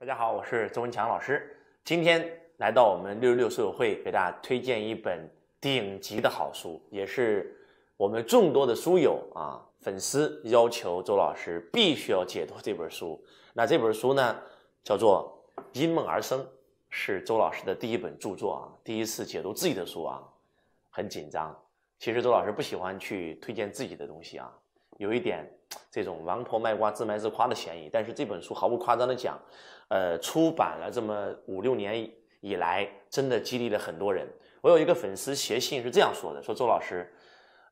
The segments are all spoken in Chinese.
大家好，我是周文强老师，今天来到我们六十六书友会，给大家推荐一本顶级的好书，也是我们众多的书友啊、粉丝要求周老师必须要解读这本书。那这本书呢，叫做《因梦而生》，是周老师的第一本著作啊，第一次解读自己的书啊，很紧张。其实周老师不喜欢去推荐自己的东西啊。有一点这种王婆卖瓜自卖自夸的嫌疑，但是这本书毫不夸张的讲，呃，出版了这么五六年以来，真的激励了很多人。我有一个粉丝写信是这样说的：，说周老师，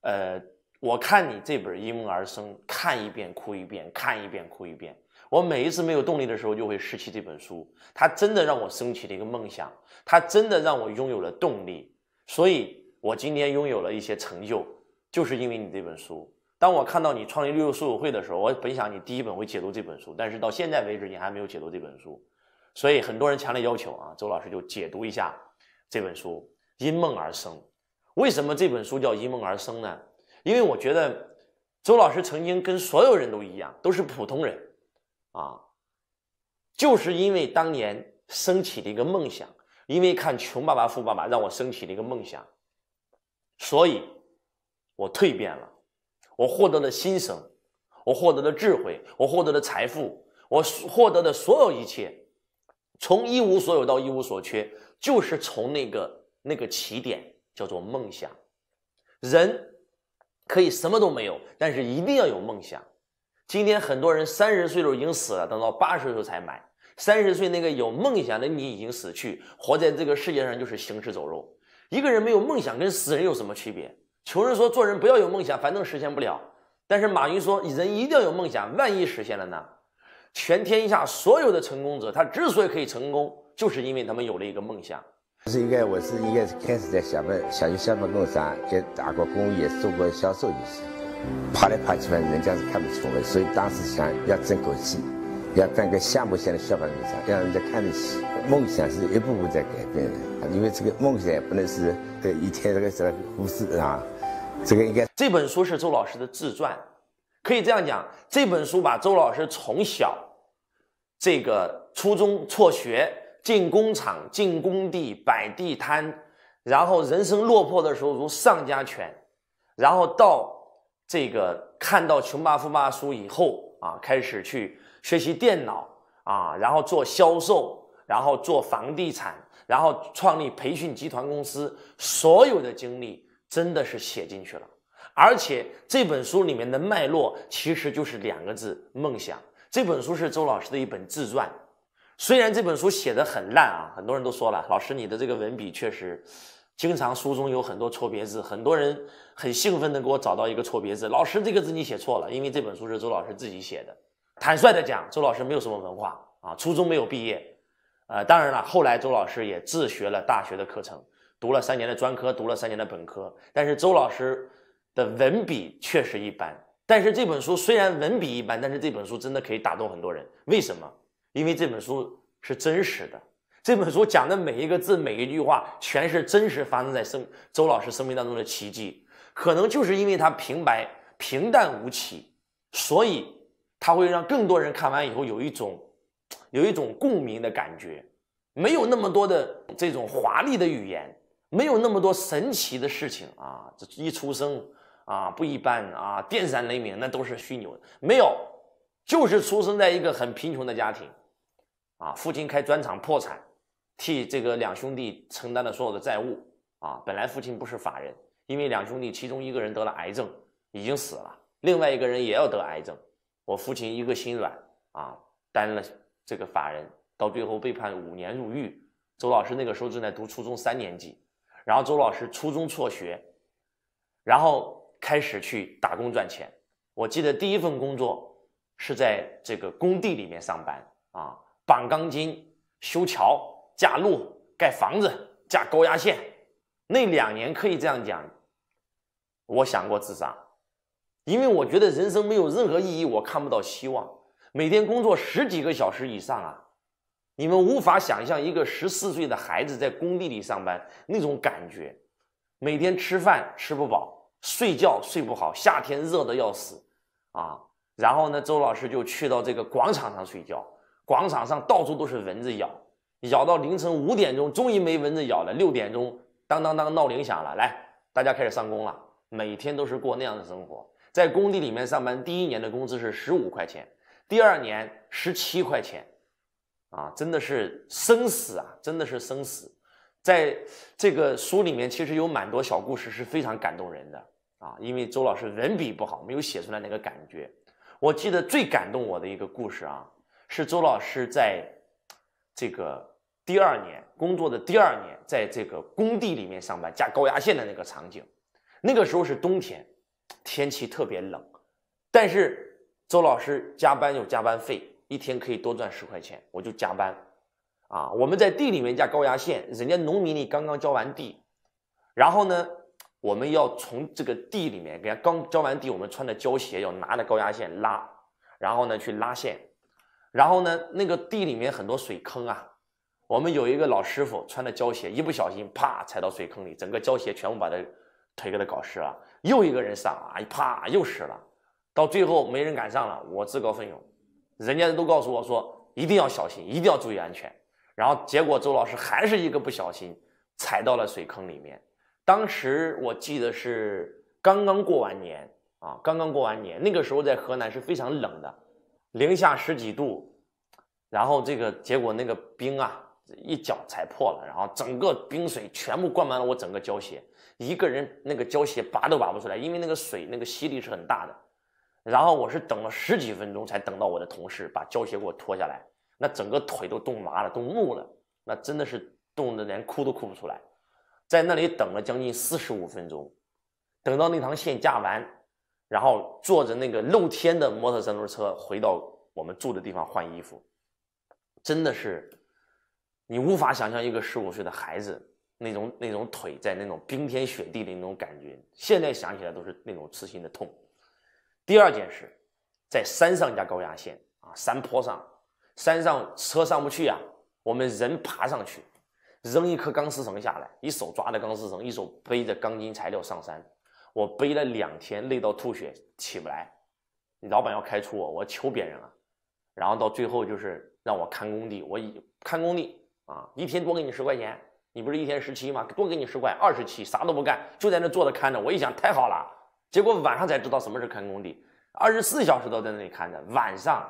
呃，我看你这本《因梦而生》，看一遍哭一遍，看一遍哭一遍。我每一次没有动力的时候，就会拾起这本书，它真的让我升起了一个梦想，它真的让我拥有了动力，所以我今天拥有了一些成就，就是因为你这本书。当我看到你创立六六书友会的时候，我本想你第一本会解读这本书，但是到现在为止你还没有解读这本书，所以很多人强烈要求啊，周老师就解读一下这本书《因梦而生》。为什么这本书叫《因梦而生》呢？因为我觉得周老师曾经跟所有人都一样，都是普通人啊，就是因为当年升起的一个梦想，因为看《穷爸爸》《富爸爸》，让我升起的一个梦想，所以我蜕变了。我获得了新生，我获得了智慧，我获得了财富，我获得的所有一切，从一无所有到一无所缺，就是从那个那个起点叫做梦想。人可以什么都没有，但是一定要有梦想。今天很多人三十岁的时候已经死了，等到八十岁时候才买。三十岁那个有梦想的你已经死去，活在这个世界上就是行尸走肉。一个人没有梦想，跟死人有什么区别？穷人说：“做人不要有梦想，反正实现不了。”但是马云说：“人一定要有梦想，万一实现了呢？”全天下所有的成功者，他之所以可以成功，就是因为他们有了一个梦想。是应该，我是应该是开始在厦门，想去厦门弄上，干打过工，也做过销售，就行。爬来爬去，反人家是看不起我，所以当时想要争口气，要干个项目性的防售，让让人家看得起。梦想是一步步在改变的，因为这个梦想不能是对一天那个什么胡思啊。这个应该这本书是周老师的自传，可以这样讲，这本书把周老师从小，这个初中辍学进工厂、进工地、摆地摊，然后人生落魄的时候如丧家犬，然后到这个看到《穷爸富爸书》以后啊，开始去学习电脑啊，然后做销售，然后做房地产，然后创立培训集团公司，所有的经历。真的是写进去了，而且这本书里面的脉络其实就是两个字：梦想。这本书是周老师的一本自传，虽然这本书写的很烂啊，很多人都说了，老师你的这个文笔确实，经常书中有很多错别字，很多人很兴奋的给我找到一个错别字，老师这个字你写错了，因为这本书是周老师自己写的。坦率的讲，周老师没有什么文化啊，初中没有毕业，呃，当然了，后来周老师也自学了大学的课程。读了三年的专科，读了三年的本科，但是周老师的文笔确实一般。但是这本书虽然文笔一般，但是这本书真的可以打动很多人。为什么？因为这本书是真实的，这本书讲的每一个字、每一句话，全是真实发生在生周老师生命当中的奇迹。可能就是因为他平白平淡无奇，所以他会让更多人看完以后有一种有一种共鸣的感觉，没有那么多的这种华丽的语言。没有那么多神奇的事情啊！这一出生啊，不一般啊，电闪雷鸣那都是虚牛的，没有，就是出生在一个很贫穷的家庭，啊，父亲开砖厂破产，替这个两兄弟承担了所有的债务啊。本来父亲不是法人，因为两兄弟其中一个人得了癌症，已经死了，另外一个人也要得癌症，我父亲一个心软啊，担了这个法人，到最后被判五年入狱。周老师那个时候正在读初中三年级。然后周老师初中辍学，然后开始去打工赚钱。我记得第一份工作是在这个工地里面上班啊，绑钢筋、修桥、架路、盖房子、架高压线。那两年可以这样讲，我想过自杀，因为我觉得人生没有任何意义，我看不到希望。每天工作十几个小时以上啊。你们无法想象一个十四岁的孩子在工地里上班那种感觉，每天吃饭吃不饱，睡觉睡不好，夏天热的要死，啊，然后呢，周老师就去到这个广场上睡觉，广场上到处都是蚊子咬，咬到凌晨五点钟，终于没蚊子咬了，六点钟当当当闹铃响了，来，大家开始上工了，每天都是过那样的生活，在工地里面上班，第一年的工资是十五块钱，第二年十七块钱。啊，真的是生死啊，真的是生死，在这个书里面其实有蛮多小故事是非常感动人的啊，因为周老师文笔不好，没有写出来那个感觉。我记得最感动我的一个故事啊，是周老师在这个第二年工作的第二年，在这个工地里面上班架高压线的那个场景。那个时候是冬天，天气特别冷，但是周老师加班有加班费。一天可以多赚十块钱，我就加班，啊，我们在地里面架高压线，人家农民里刚刚浇完地，然后呢，我们要从这个地里面给人刚浇完地，我们穿的胶鞋要拿着高压线拉，然后呢去拉线，然后呢那个地里面很多水坑啊，我们有一个老师傅穿的胶鞋一不小心啪踩到水坑里，整个胶鞋全部把他腿给他搞湿了，又一个人上啊啪又湿了，到最后没人敢上了，我自告奋勇。人家人都告诉我说，一定要小心，一定要注意安全。然后结果周老师还是一个不小心踩到了水坑里面。当时我记得是刚刚过完年啊，刚刚过完年，那个时候在河南是非常冷的，零下十几度。然后这个结果那个冰啊，一脚踩破了，然后整个冰水全部灌满了我整个胶鞋，一个人那个胶鞋拔都拔不出来，因为那个水那个吸力是很大的。然后我是等了十几分钟才等到我的同事把胶鞋给我脱下来，那整个腿都冻麻了，冻木了，那真的是冻得连哭都哭不出来，在那里等了将近四十五分钟，等到那趟线架完，然后坐着那个露天的摩托三轮车回到我们住的地方换衣服，真的是，你无法想象一个十五岁的孩子那种那种腿在那种冰天雪地的那种感觉，现在想起来都是那种刺心的痛。第二件事，在山上加高压线啊，山坡上，山上车上不去呀，我们人爬上去，扔一颗钢丝绳下来，一手抓着钢丝绳，一手背着钢筋材料上山。我背了两天，累到吐血，起不来，老板要开除我，我求别人了。然后到最后就是让我看工地，我看工地啊，一天多给你十块钱，你不是一天十七吗？多给你十块二十七，啥都不干，就在那坐着看着。我一想，太好了。结果晚上才知道什么是看工地，二十四小时都在那里看着。晚上，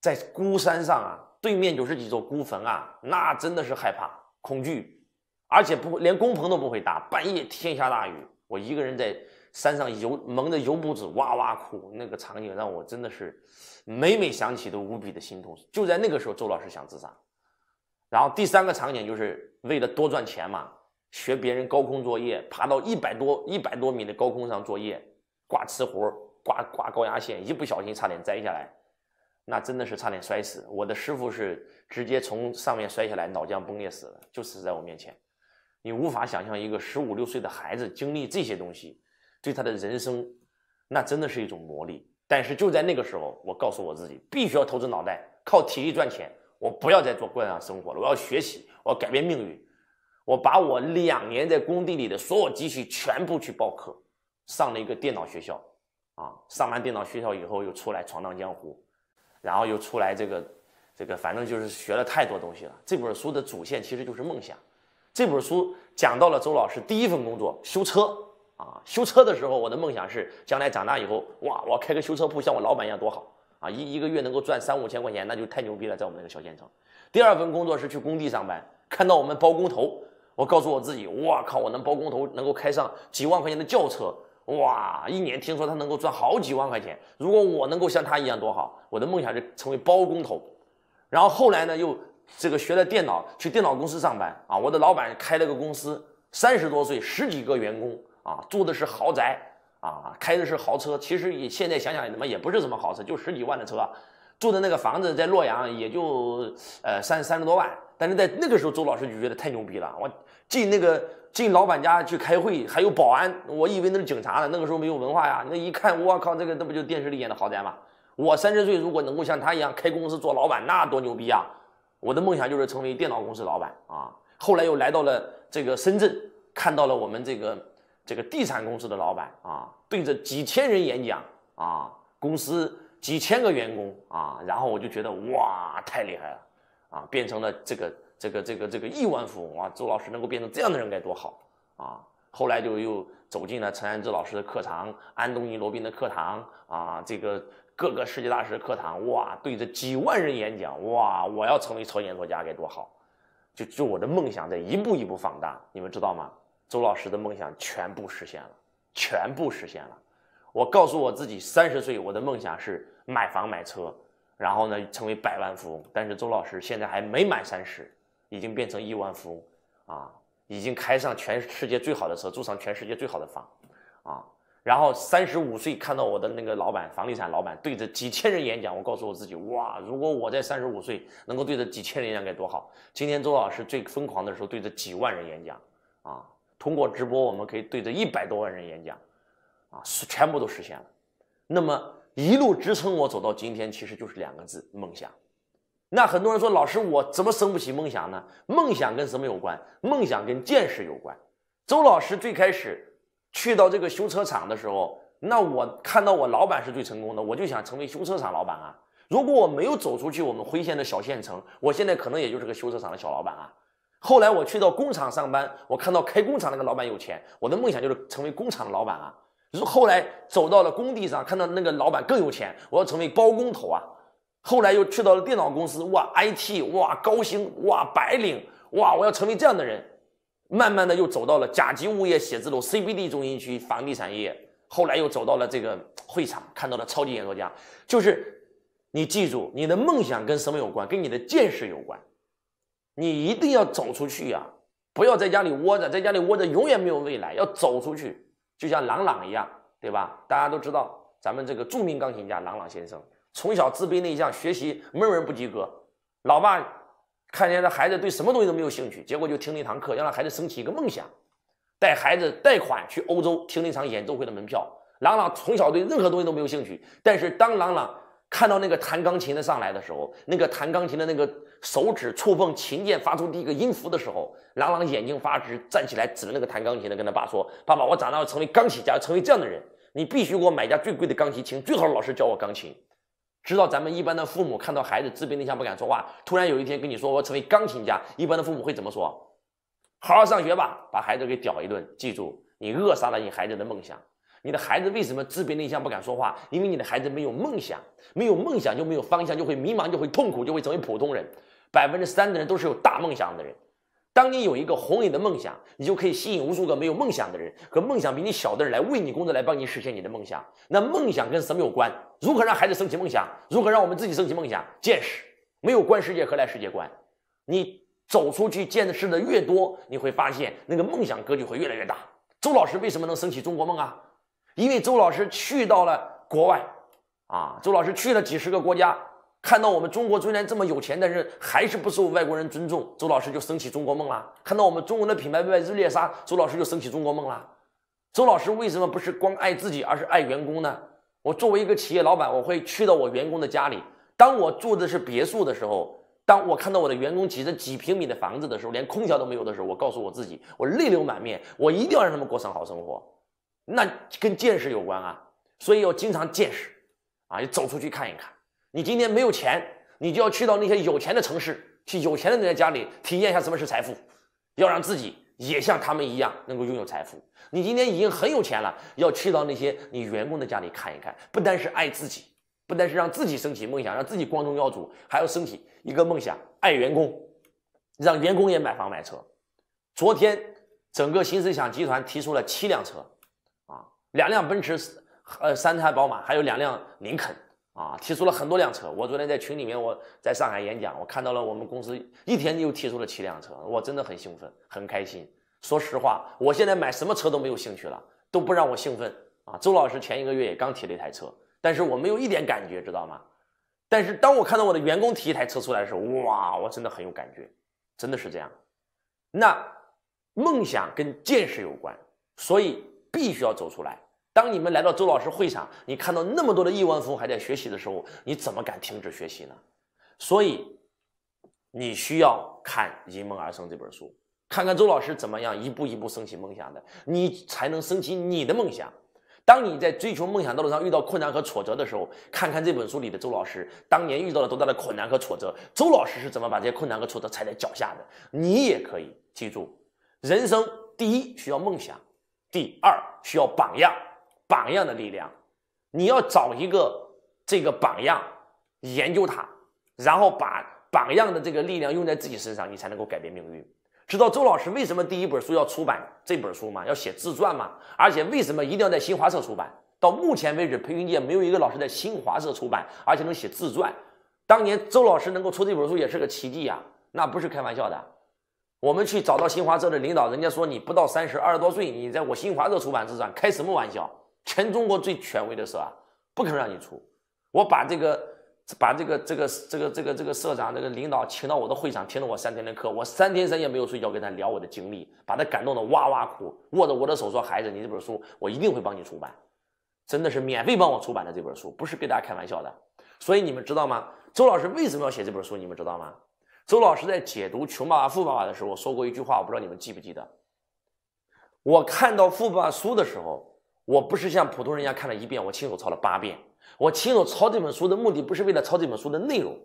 在孤山上啊，对面就是几座孤坟啊，那真的是害怕、恐惧，而且不连工棚都不会搭。半夜天下大雨，我一个人在山上油蒙着油布纸，哇哇哭。那个场景让我真的是，每每想起都无比的心痛。就在那个时候，周老师想自杀。然后第三个场景就是为了多赚钱嘛。学别人高空作业，爬到一百多一百多米的高空上作业，挂瓷壶，挂挂高压线，一不小心差点摘下来，那真的是差点摔死。我的师傅是直接从上面摔下来，脑浆崩裂死了，就死在我面前。你无法想象一个十五六岁的孩子经历这些东西，对他的人生，那真的是一种磨砺。但是就在那个时候，我告诉我自己，必须要投资脑袋，靠体力赚钱，我不要再做惯样生活了，我要学习，我要改变命运。我把我两年在工地里的所有积蓄全部去报课，上了一个电脑学校，啊，上完电脑学校以后又出来闯荡江湖，然后又出来这个，这个反正就是学了太多东西了。这本书的主线其实就是梦想，这本书讲到了周老师第一份工作修车啊，修车的时候我的梦想是将来长大以后哇，我开个修车铺像我老板一样多好啊，一一个月能够赚三五千块钱那就太牛逼了，在我们那个小县城。第二份工作是去工地上班，看到我们包工头。我告诉我自己，我靠，我能包工头，能够开上几万块钱的轿车，哇，一年听说他能够赚好几万块钱。如果我能够像他一样，多好！我的梦想是成为包工头。然后后来呢，又这个学了电脑，去电脑公司上班啊。我的老板开了个公司，三十多岁，十几个员工啊，住的是豪宅啊，开的是豪车。其实也现在想想，他妈也不是什么豪车，就十几万的车。住的那个房子在洛阳，也就呃三三十多万，但是在那个时候，周老师就觉得太牛逼了。我进那个进老板家去开会，还有保安，我以为那是警察呢。那个时候没有文化呀，那一看，我靠，这个那不就电视里演的豪宅吗？我三十岁如果能够像他一样开公司做老板，那多牛逼啊！我的梦想就是成为电脑公司老板啊。后来又来到了这个深圳，看到了我们这个这个地产公司的老板啊，对着几千人演讲啊，公司。几千个员工啊，然后我就觉得哇，太厉害了，啊，变成了这个这个这个这个亿万富翁啊，周老师能够变成这样的人该多好啊！后来就又走进了陈安之老师的课堂，安东尼罗宾的课堂啊，这个各个世界大师的课堂，哇，对着几万人演讲，哇，我要成为超演作家该多好，就就我的梦想在一步一步放大，你们知道吗？周老师的梦想全部实现了，全部实现了。我告诉我自己，三十岁我的梦想是买房买车，然后呢成为百万富翁。但是周老师现在还没满三十，已经变成亿万富翁，啊，已经开上全世界最好的车，住上全世界最好的房，啊，然后三十五岁看到我的那个老板，房地产老板对着几千人演讲，我告诉我自己，哇，如果我在三十五岁能够对着几千人演讲该多好。今天周老师最疯狂的时候对着几万人演讲，啊，通过直播我们可以对着一百多万人演讲。啊，是全部都实现了。那么一路支撑我走到今天，其实就是两个字：梦想。那很多人说，老师，我怎么生不起梦想呢？梦想跟什么有关？梦想跟见识有关。周老师最开始去到这个修车厂的时候，那我看到我老板是最成功的，我就想成为修车厂老板啊。如果我没有走出去，我们辉县的小县城，我现在可能也就是个修车厂的小老板啊。后来我去到工厂上班，我看到开工厂那个老板有钱，我的梦想就是成为工厂的老板啊。后来走到了工地上，看到那个老板更有钱，我要成为包工头啊！后来又去到了电脑公司，哇，IT，哇，高薪，哇，白领，哇，我要成为这样的人。慢慢的又走到了甲级物业写字楼、CBD 中心区、房地产业。后来又走到了这个会场，看到了超级演说家。就是，你记住，你的梦想跟什么有关？跟你的见识有关。你一定要走出去呀！不要在家里窝着，在家里窝着永远没有未来。要走出去。就像郎朗一样，对吧？大家都知道，咱们这个著名钢琴家郎朗先生，从小自卑内向，学习门门不及格。老爸看见他孩子对什么东西都没有兴趣，结果就听了一堂课，要让孩子升起一个梦想，带孩子贷款去欧洲听了一场演奏会的门票。郎朗从小对任何东西都没有兴趣，但是当郎朗。看到那个弹钢琴的上来的时候，那个弹钢琴的那个手指触碰琴键发出第一个音符的时候，朗朗眼睛发直，站起来指着那个弹钢琴的跟他爸说：“爸爸，我长大要成为钢琴家，要成为这样的人。你必须给我买架最贵的钢琴，最好的老师教我钢琴。”知道咱们一般的父母看到孩子自卑内向不敢说话，突然有一天跟你说我要成为钢琴家，一般的父母会怎么说？好好上学吧，把孩子给屌一顿。记住，你扼杀了你孩子的梦想。你的孩子为什么自卑内向不敢说话？因为你的孩子没有梦想，没有梦想就没有方向，就会迷茫，就会痛苦，就会成为普通人。百分之三的人都是有大梦想的人。当你有一个宏伟的梦想，你就可以吸引无数个没有梦想的人和梦想比你小的人来为你工作，来帮你实现你的梦想。那梦想跟什么有关？如何让孩子升起梦想？如何让我们自己升起梦想？见识没有观世界何来世界观？你走出去见识的越多，你会发现那个梦想格局会越来越大。周老师为什么能升起中国梦啊？因为周老师去到了国外，啊，周老师去了几十个国家，看到我们中国虽然这么有钱，但是还是不受外国人尊重，周老师就升起中国梦了。看到我们中国的品牌被日猎杀，周老师就升起中国梦了。周老师为什么不是光爱自己，而是爱员工呢？我作为一个企业老板，我会去到我员工的家里。当我住的是别墅的时候，当我看到我的员工挤着几平米的房子的时候，连空调都没有的时候，我告诉我自己，我泪流满面，我一定要让他们过上好生活。那跟见识有关啊，所以要经常见识，啊，要走出去看一看。你今天没有钱，你就要去到那些有钱的城市，去有钱的人家里体验一下什么是财富，要让自己也像他们一样能够拥有财富。你今天已经很有钱了，要去到那些你员工的家里看一看。不单是爱自己，不单是让自己升起梦想，让自己光宗耀祖，还要升起一个梦想，爱员工，让员工也买房买车。昨天，整个新思想集团提出了七辆车。两辆奔驰，呃，三台宝马，还有两辆林肯啊！提出了很多辆车。我昨天在群里面，我在上海演讲，我看到了我们公司一天就提出了七辆车，我真的很兴奋，很开心。说实话，我现在买什么车都没有兴趣了，都不让我兴奋啊！周老师前一个月也刚提了一台车，但是我没有一点感觉，知道吗？但是当我看到我的员工提一台车出来的时候，哇，我真的很有感觉，真的是这样。那梦想跟见识有关，所以。必须要走出来。当你们来到周老师会场，你看到那么多的亿万富翁还在学习的时候，你怎么敢停止学习呢？所以，你需要看《因梦而生》这本书，看看周老师怎么样一步一步升起梦想的，你才能升起你的梦想。当你在追求梦想道路上遇到困难和挫折的时候，看看这本书里的周老师当年遇到了多大的困难和挫折，周老师是怎么把这些困难和挫折踩在脚下的。你也可以记住，人生第一需要梦想。第二，需要榜样，榜样的力量。你要找一个这个榜样，研究他，然后把榜样的这个力量用在自己身上，你才能够改变命运。知道周老师为什么第一本书要出版这本书吗？要写自传吗？而且为什么一定要在新华社出版？到目前为止，培训界没有一个老师在新华社出版，而且能写自传。当年周老师能够出这本书，也是个奇迹呀，那不是开玩笑的。我们去找到新华社的领导，人家说你不到三十，二十多岁，你在我新华社出版社上开什么玩笑？全中国最权威的社啊，不可能让你出。我把这个，把这个，这个，这个，这个，这个社长，这个领导请到我的会场，听了我三天的课，我三天三夜没有睡觉，跟他聊我的经历，把他感动的哇哇哭，握着我的手说：“孩子，你这本书我一定会帮你出版，真的是免费帮我出版的这本书，不是给大家开玩笑的。”所以你们知道吗？周老师为什么要写这本书？你们知道吗？周老师在解读《穷爸爸富爸爸》的时候说过一句话，我不知道你们记不记得。我看到《富爸爸》书的时候，我不是像普通人家看了一遍，我亲手抄了八遍。我亲手抄这本书的目的不是为了抄这本书的内容，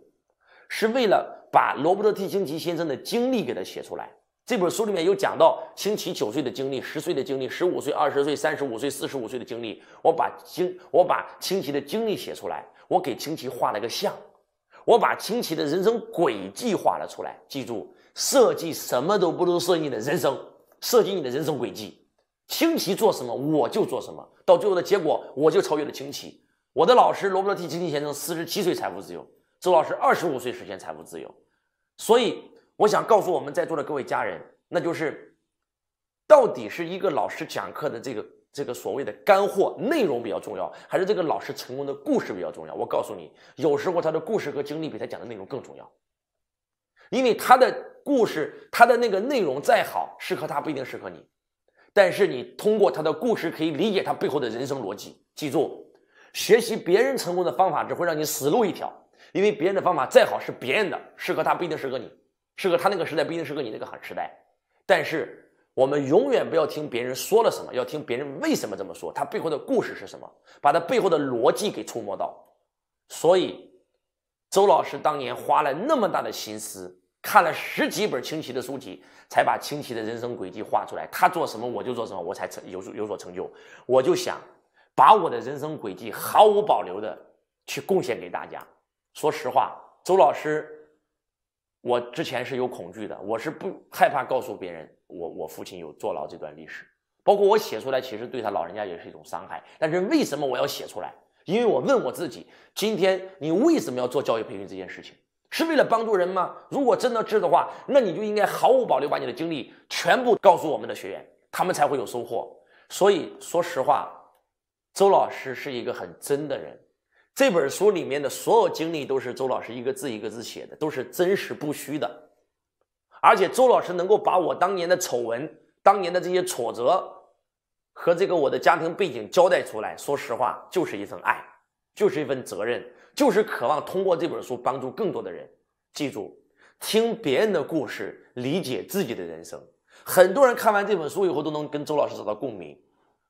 是为了把罗伯特 ·T· 清崎先生的经历给他写出来。这本书里面有讲到清崎九岁的经历、十岁的经历、十五岁、二十岁、三十五岁、四十五岁的经历。我把经我把清崎的经历写出来，我给清崎画了个像。我把清奇的人生轨迹画了出来，记住，设计什么都不如设计你的人生，设计你的人生轨迹。清奇做什么，我就做什么，到最后的结果，我就超越了清奇。我的老师罗伯特清奇先生四十七岁财富自由，周老师二十五岁实现财富自由。所以我想告诉我们在座的各位家人，那就是到底是一个老师讲课的这个。这个所谓的干货内容比较重要，还是这个老师成功的故事比较重要？我告诉你，有时候他的故事和经历比他讲的内容更重要，因为他的故事，他的那个内容再好，适合他不一定适合你。但是你通过他的故事可以理解他背后的人生逻辑。记住，学习别人成功的方法只会让你死路一条，因为别人的方法再好是别人的，适合他不一定适合你，适合他那个时代不一定适合你那个时代。但是。我们永远不要听别人说了什么，要听别人为什么这么说，他背后的故事是什么，把他背后的逻辑给触摸到。所以，周老师当年花了那么大的心思，看了十几本清奇的书籍，才把清奇的人生轨迹画出来。他做什么，我就做什么，我才成有有所成就。我就想把我的人生轨迹毫无保留的去贡献给大家。说实话，周老师。我之前是有恐惧的，我是不害怕告诉别人我我父亲有坐牢这段历史，包括我写出来，其实对他老人家也是一种伤害。但是为什么我要写出来？因为我问我自己，今天你为什么要做教育培训这件事情？是为了帮助人吗？如果真的是的话，那你就应该毫无保留把你的经历全部告诉我们的学员，他们才会有收获。所以说实话，周老师是一个很真的人。这本书里面的所有经历都是周老师一个字一个字写的，都是真实不虚的。而且周老师能够把我当年的丑闻、当年的这些挫折和这个我的家庭背景交代出来，说实话，就是一份爱，就是一份责任，就是渴望通过这本书帮助更多的人。记住，听别人的故事，理解自己的人生。很多人看完这本书以后，都能跟周老师找到共鸣。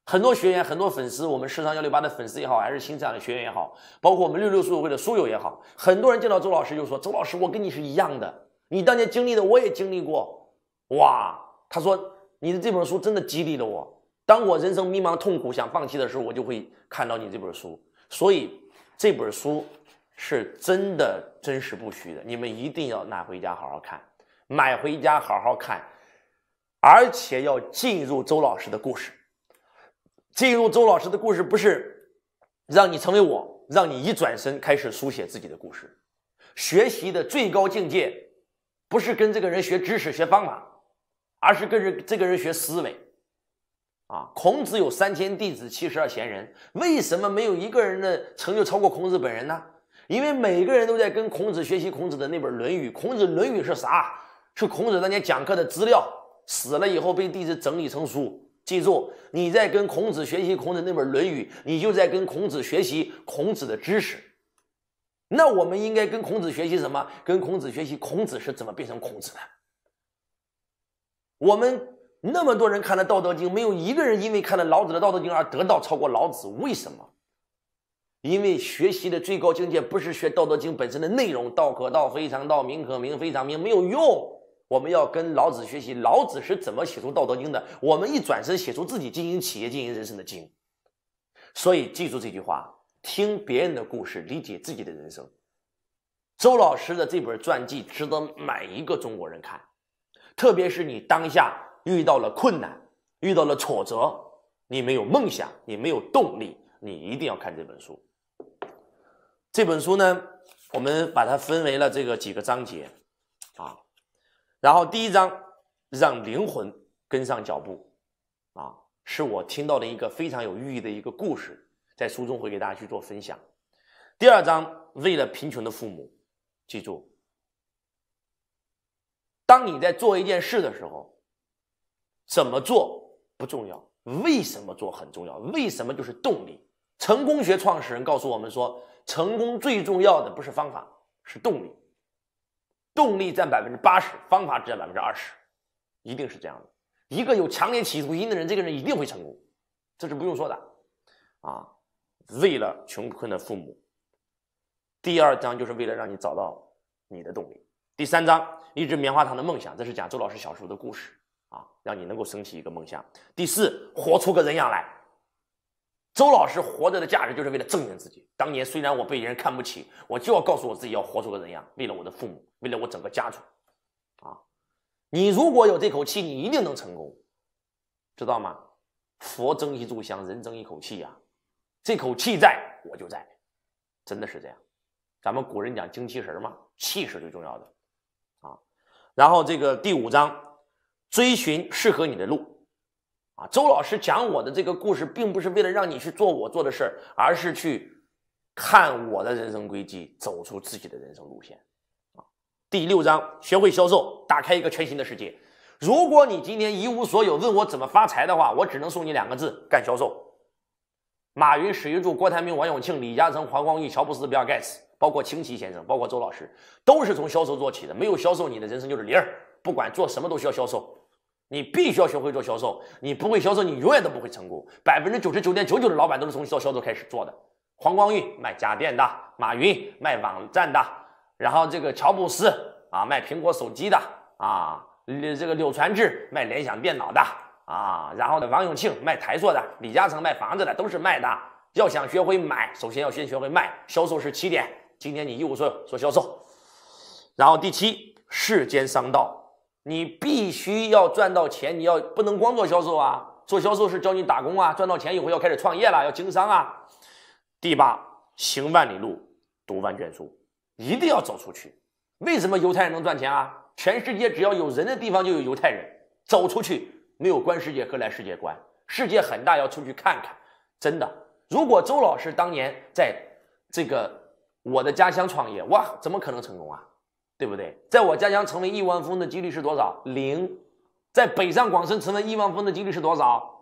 很多学员，很多粉丝，我们时昌幺六八的粉丝也好，还是新上来的学员也好，包括我们六六书友会的书友也好，很多人见到周老师就说：“周老师，我跟你是一样的，你当年经历的我也经历过。”哇，他说：“你的这本书真的激励了我，当我人生迷茫痛苦想放弃的时候，我就会看到你这本书。”所以这本书是真的真实不虚的，你们一定要拿回家好好看，买回家好好看，而且要进入周老师的故事。进入周老师的故事，不是让你成为我，让你一转身开始书写自己的故事。学习的最高境界，不是跟这个人学知识、学方法，而是跟着这个人学思维。啊，孔子有三千弟子、七十二贤人，为什么没有一个人的成就超过孔子本人呢？因为每个人都在跟孔子学习孔子的那本《论语》。孔子《论语》是啥？是孔子当年讲课的资料，死了以后被弟子整理成书。记住，你在跟孔子学习孔子那本《论语》，你就在跟孔子学习孔子的知识。那我们应该跟孔子学习什么？跟孔子学习孔子是怎么变成孔子的。我们那么多人看了《道德经》，没有一个人因为看了老子的《道德经》而得到超过老子。为什么？因为学习的最高境界不是学《道德经》本身的内容，“道可道，非常道；名可名，非常名”，没有用。我们要跟老子学习，老子是怎么写出《道德经》的？我们一转身写出自己经营企业、经营人生的经。所以记住这句话：听别人的故事，理解自己的人生。周老师的这本传记值得每一个中国人看，特别是你当下遇到了困难、遇到了挫折，你没有梦想，你没有动力，你一定要看这本书。这本书呢，我们把它分为了这个几个章节，啊。然后第一章让灵魂跟上脚步，啊，是我听到的一个非常有寓意的一个故事，在书中会给大家去做分享。第二章为了贫穷的父母，记住，当你在做一件事的时候，怎么做不重要，为什么做很重要？为什么就是动力？成功学创始人告诉我们说，成功最重要的不是方法，是动力。动力占百分之八十，方法只占百分之二十，一定是这样的。一个有强烈企图心的人，这个人一定会成功，这是不用说的啊。为了穷困的父母，第二章就是为了让你找到你的动力。第三章，一只棉花糖的梦想，这是讲周老师小时候的故事啊，让你能够升起一个梦想。第四，活出个人样来。周老师活着的价值就是为了证明自己。当年虽然我被人看不起，我就要告诉我自己要活出个人样。为了我的父母，为了我整个家族，啊！你如果有这口气，你一定能成功，知道吗？佛争一炷香，人争一口气呀。这口气在，我就在，真的是这样。咱们古人讲精气神嘛，气是最重要的啊。然后这个第五章，追寻适合你的路。啊，周老师讲我的这个故事，并不是为了让你去做我做的事儿，而是去看我的人生轨迹，走出自己的人生路线。啊，第六章，学会销售，打开一个全新的世界。如果你今天一无所有，问我怎么发财的话，我只能送你两个字：干销售。马云、史玉柱、郭台铭、王永庆、李嘉诚、黄光裕、乔布斯、比尔盖茨，包括清奇先生，包括周老师，都是从销售做起的。没有销售，你的人生就是零儿。不管做什么，都需要销售。你必须要学会做销售，你不会销售，你永远都不会成功。百分之九十九点九九的老板都是从做销售开始做的。黄光裕卖家电的，马云卖网站的，然后这个乔布斯啊卖苹果手机的啊，这个柳传志卖联想电脑的啊，然后呢，王永庆卖台硕的，李嘉诚卖房子的，都是卖的。要想学会买，首先要先学会卖，销售是起点。今天你一无所有，做销售。然后第七，世间商道。你必须要赚到钱，你要不能光做销售啊，做销售是教你打工啊，赚到钱以后要开始创业了，要经商啊。第八，行万里路，读万卷书，一定要走出去。为什么犹太人能赚钱啊？全世界只要有人的地方就有犹太人。走出去，没有观世界，何来世界观？世界很大，要出去看看。真的，如果周老师当年在，这个我的家乡创业，哇，怎么可能成功啊？对不对？在我家乡成为亿万富翁的几率是多少？零。在北上广深成为亿万富翁的几率是多少？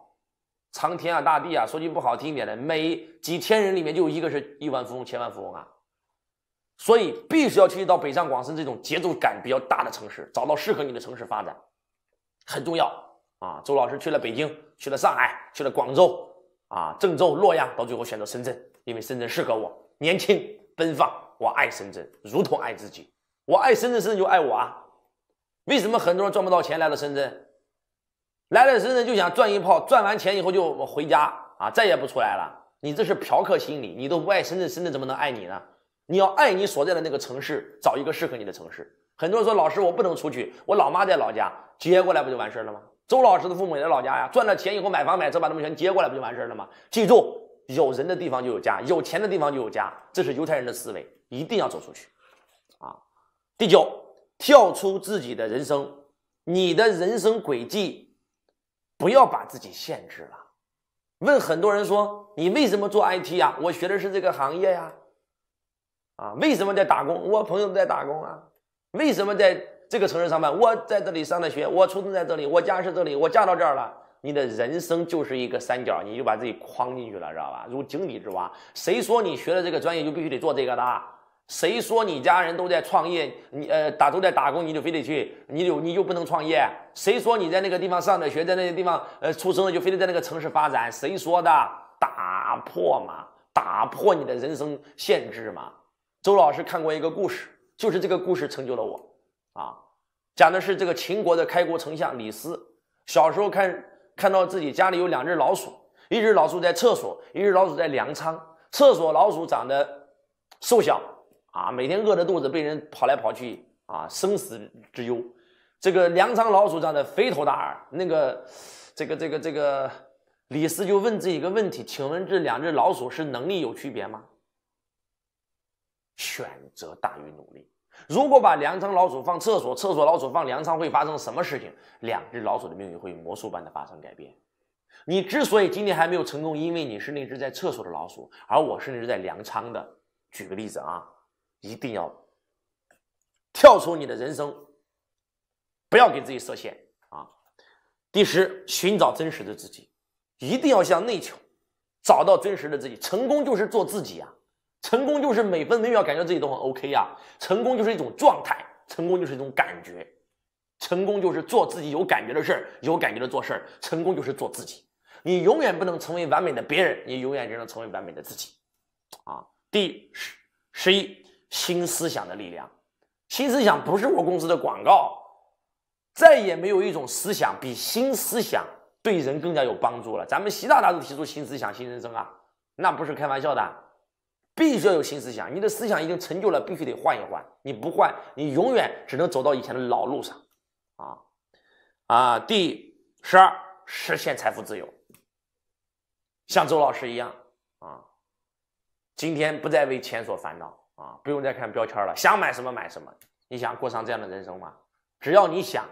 苍天啊，大地啊！说句不好听一点的，每几千人里面就有一个是亿万富翁、千万富翁啊！所以必须要去到北上广深这种节奏感比较大的城市，找到适合你的城市发展，很重要啊！周老师去了北京，去了上海，去了广州啊，郑州、洛阳，到最后选择深圳，因为深圳适合我，年轻、奔放，我爱深圳，如同爱自己。我爱深圳，深圳就爱我啊！为什么很多人赚不到钱来到深圳？来了深圳就想赚一炮，赚完钱以后就回家啊，再也不出来了。你这是嫖客心理，你都不爱深圳，深圳怎么能爱你呢？你要爱你所在的那个城市，找一个适合你的城市。很多人说老师，我不能出去，我老妈在老家，接过来不就完事儿了吗？周老师的父母也在老家呀，赚了钱以后买房买车把他们全接过来不就完事儿了吗？记住，有人的地方就有家，有钱的地方就有家，这是犹太人的思维，一定要走出去。第九，跳出自己的人生，你的人生轨迹，不要把自己限制了。问很多人说：“你为什么做 IT 呀？我学的是这个行业呀。”啊，为什么在打工？我朋友在打工啊。为什么在这个城市上班？我在这里上的学，我出生在这里，我家是这里，我嫁到这儿了。你的人生就是一个三角，你就把自己框进去了，知道吧？如井底之蛙。谁说你学了这个专业就必须得做这个的？谁说你家人都在创业？你呃打都在打工，你就非得去？你就你就不能创业？谁说你在那个地方上的学，在那个地方呃出生的就非得在那个城市发展？谁说的？打破嘛，打破你的人生限制嘛。周老师看过一个故事，就是这个故事成就了我啊。讲的是这个秦国的开国丞相李斯，小时候看看到自己家里有两只老鼠，一只老鼠在厕所，一只老鼠在粮仓。厕所老鼠长得瘦小。啊，每天饿着肚子被人跑来跑去啊，生死之忧。这个粮仓老鼠长得肥头大耳，那个，这个这个这个李斯就问自己一个问题：请问这两只老鼠是能力有区别吗？选择大于努力。如果把粮仓老鼠放厕所，厕所老鼠放粮仓，会发生什么事情？两只老鼠的命运会魔术般的发生改变。你之所以今天还没有成功，因为你是那只在厕所的老鼠，而我是那只在粮仓的。举个例子啊。一定要跳出你的人生，不要给自己设限啊！第十，寻找真实的自己，一定要向内求，找到真实的自己。成功就是做自己呀！成功就是每分每秒感觉自己都很 OK 呀！成功就是一种状态，成功就是一种感觉，成功就是做自己有感觉的事儿，有感觉的做事儿。成功就是做自己，你永远不能成为完美的别人，你永远只能成为完美的自己啊！第十十一。新思想的力量，新思想不是我公司的广告，再也没有一种思想比新思想对人更加有帮助了。咱们习大大都提出新思想、新人生啊，那不是开玩笑的，必须要有新思想。你的思想已经成就了，必须得换一换。你不换，你永远只能走到以前的老路上啊！啊，第十二，实现财富自由，像周老师一样啊，今天不再为钱所烦恼。啊，不用再看标签了，想买什么买什么。你想过上这样的人生吗？只要你想，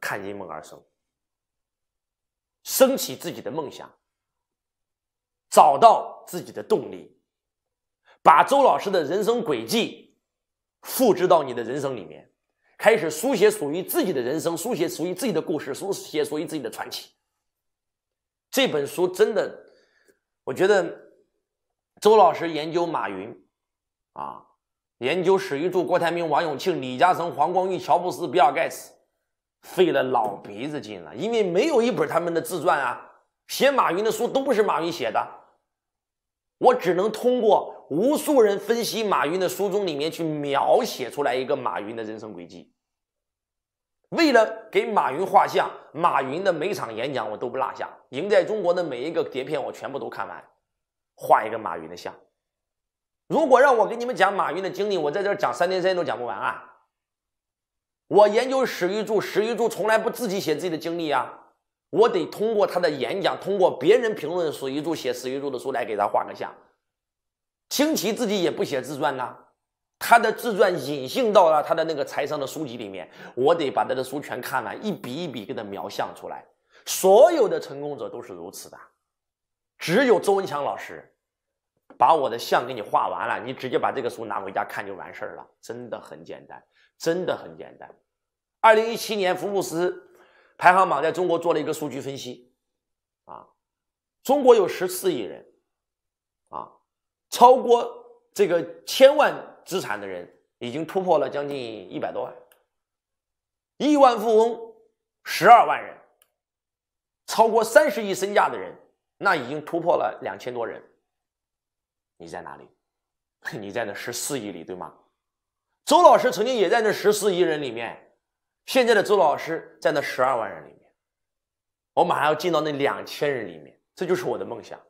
看因梦而生，升起自己的梦想，找到自己的动力，把周老师的人生轨迹复制到你的人生里面，开始书写属于自己的人生，书写属于自己的故事，书写属于自己的传奇。这本书真的，我觉得周老师研究马云。啊，研究史玉柱、郭台铭、王永庆、李嘉诚、黄光裕、乔布斯、比尔盖茨，费了老鼻子劲了，因为没有一本他们的自传啊。写马云的书都不是马云写的，我只能通过无数人分析马云的书中里面去描写出来一个马云的人生轨迹。为了给马云画像，马云的每场演讲我都不落下，《赢在中国》的每一个碟片我全部都看完，画一个马云的像。如果让我给你们讲马云的经历，我在这儿讲三天三夜都讲不完啊！我研究史玉柱，史玉柱从来不自己写自己的经历啊，我得通过他的演讲，通过别人评论史玉柱写史玉柱的书来给他画个像。清奇自己也不写自传呐，他的自传隐性到了他的那个财商的书籍里面，我得把他的书全看完，一笔一笔给他描像出来。所有的成功者都是如此的，只有周文强老师。把我的像给你画完了，你直接把这个书拿回家看就完事儿了，真的很简单，真的很简单。二零一七年福布斯排行榜在中国做了一个数据分析，啊，中国有十四亿人，啊，超过这个千万资产的人已经突破了将近一百多万，亿万富翁十二万人，超过三十亿身价的人那已经突破了两千多人。你在哪里？你在那十四亿里，对吗？周老师曾经也在那十四亿人里面，现在的周老师在那十二万人里面，我马上要进到那两千人里面，这就是我的梦想。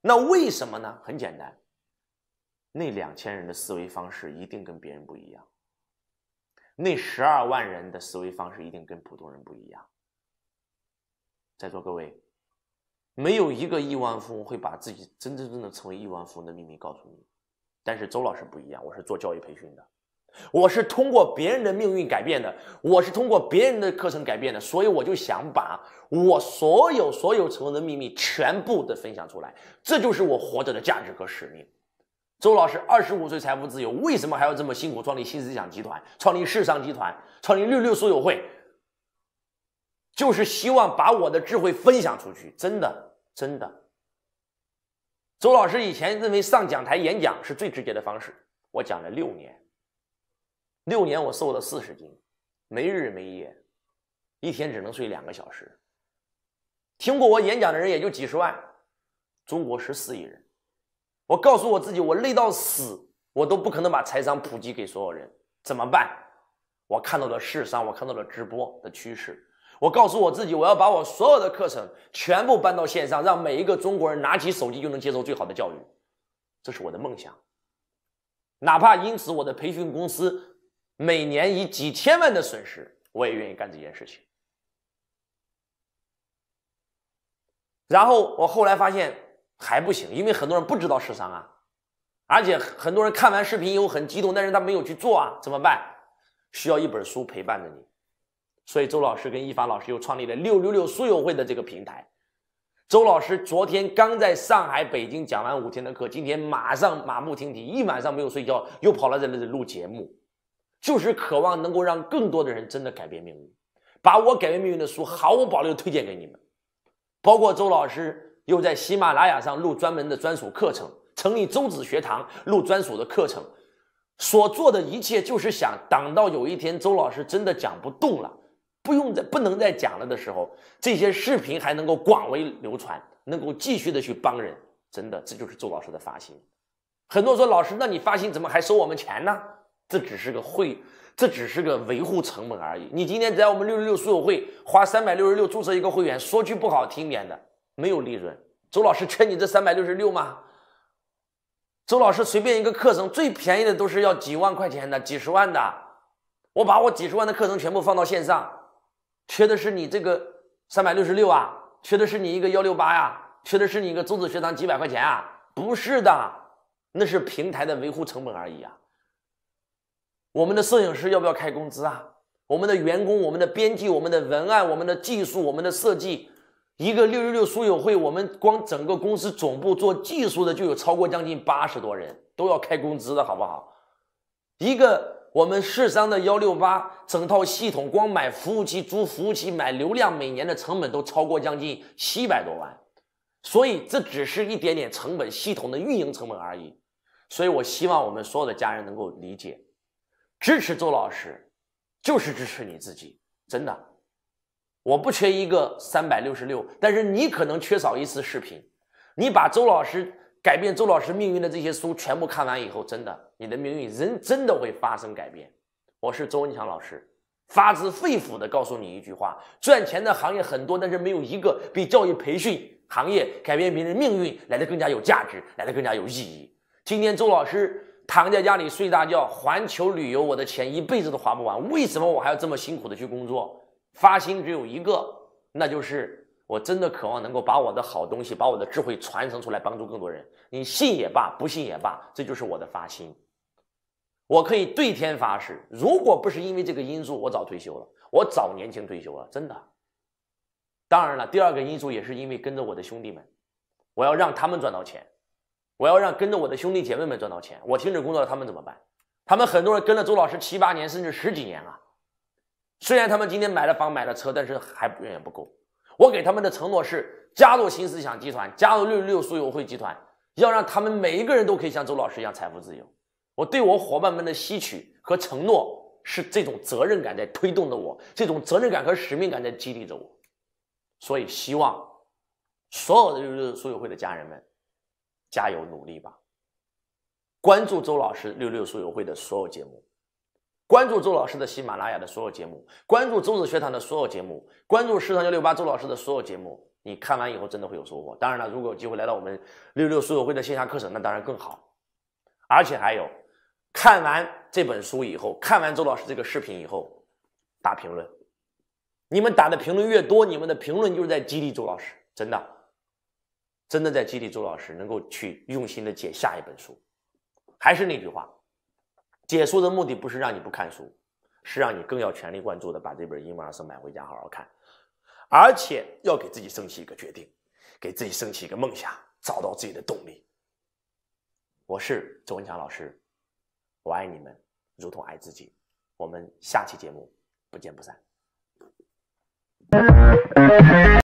那为什么呢？很简单，那两千人的思维方式一定跟别人不一样，那十二万人的思维方式一定跟普通人不一样。在座各位。没有一个亿万富翁会把自己真真正正成为亿万富翁的秘密告诉你，但是周老师不一样，我是做教育培训的，我是通过别人的命运改变的，我是通过别人的课程改变的，所以我就想把我所有所有成功的秘密全部的分享出来，这就是我活着的价值和使命。周老师二十五岁财富自由，为什么还要这么辛苦创立新思想集团、创立世商集团、创立六六书友会？就是希望把我的智慧分享出去，真的。真的，周老师以前认为上讲台演讲是最直接的方式。我讲了六年，六年我瘦了四十斤，没日没夜，一天只能睡两个小时。听过我演讲的人也就几十万，中国十四亿人。我告诉我自己，我累到死，我都不可能把财商普及给所有人。怎么办？我看到了市商，我看到了直播的趋势。我告诉我自己，我要把我所有的课程全部搬到线上，让每一个中国人拿起手机就能接受最好的教育，这是我的梦想。哪怕因此我的培训公司每年以几千万的损失，我也愿意干这件事情。然后我后来发现还不行，因为很多人不知道市场啊，而且很多人看完视频以后很激动，但是他没有去做啊，怎么办？需要一本书陪伴着你。所以周老师跟一凡老师又创立了“六六六书友会”的这个平台。周老师昨天刚在上海、北京讲完五天的课，今天马上马不停蹄，一晚上没有睡觉，又跑到这里录节目，就是渴望能够让更多的人真的改变命运，把我改变命运的书毫无保留推荐给你们。包括周老师又在喜马拉雅上录专门的专属课程，成立周子学堂录专属的课程，所做的一切就是想，等到有一天周老师真的讲不动了。不用再不能再讲了的时候，这些视频还能够广为流传，能够继续的去帮人，真的，这就是周老师的发心。很多人说老师，那你发心怎么还收我们钱呢？这只是个会，这只是个维护成本而已。你今天在我们六六六书友会花三百六十六注册一个会员，说句不好听点的，没有利润。周老师缺你这三百六十六吗？周老师随便一个课程，最便宜的都是要几万块钱的，几十万的。我把我几十万的课程全部放到线上。缺的是你这个三百六十六啊，缺的是你一个幺六八呀，缺的是你一个中子学堂几百块钱啊？不是的，那是平台的维护成本而已啊。我们的摄影师要不要开工资啊？我们的员工、我们的编辑、我们的文案、我们的技术、我们的设计，一个六六六书友会，我们光整个公司总部做技术的就有超过将近八十多人都要开工资的，好不好？一个。我们市商的幺六八整套系统，光买服务器、租服务器、买流量，每年的成本都超过将近七百多万，所以这只是一点点成本，系统的运营成本而已。所以我希望我们所有的家人能够理解，支持周老师，就是支持你自己，真的。我不缺一个三百六十六，但是你可能缺少一次视频，你把周老师。改变周老师命运的这些书全部看完以后，真的，你的命运人真的会发生改变。我是周文强老师，发自肺腑的告诉你一句话：赚钱的行业很多，但是没有一个比教育培训行业改变别人命运来的更加有价值，来的更加有意义。今天周老师躺在家里睡大觉，环球旅游，我的钱一辈子都花不完，为什么我还要这么辛苦的去工作？发心只有一个，那就是。我真的渴望能够把我的好东西，把我的智慧传承出来，帮助更多人。你信也罢，不信也罢，这就是我的发心。我可以对天发誓，如果不是因为这个因素，我早退休了，我早年轻退休了，真的。当然了，第二个因素也是因为跟着我的兄弟们，我要让他们赚到钱，我要让跟着我的兄弟姐妹们赚到钱。我停止工作，了，他们怎么办？他们很多人跟了周老师七八年，甚至十几年啊。虽然他们今天买了房，买了车，但是还远远不够。我给他们的承诺是加入新思想集团，加入六六六书友会集团，要让他们每一个人都可以像周老师一样财富自由。我对我伙伴们的吸取和承诺是这种责任感在推动着我，这种责任感和使命感在激励着我。所以，希望所有的六六六书友会的家人们加油努力吧！关注周老师六六六书友会的所有节目。关注周老师的喜马拉雅的所有节目，关注周子学堂的所有节目，关注市场幺六八周老师的所有节目。你看完以后真的会有收获。当然了，如果有机会来到我们六六书友会的线下课程，那当然更好。而且还有，看完这本书以后，看完周老师这个视频以后，打评论。你们打的评论越多，你们的评论就是在激励周老师，真的，真的在激励周老师能够去用心的解下一本书。还是那句话。解说的目的不是让你不看书，是让你更要全力专注的把这本《英文二升》买回家好好看，而且要给自己升起一个决定，给自己升起一个梦想，找到自己的动力。我是周文强老师，我爱你们，如同爱自己。我们下期节目不见不散。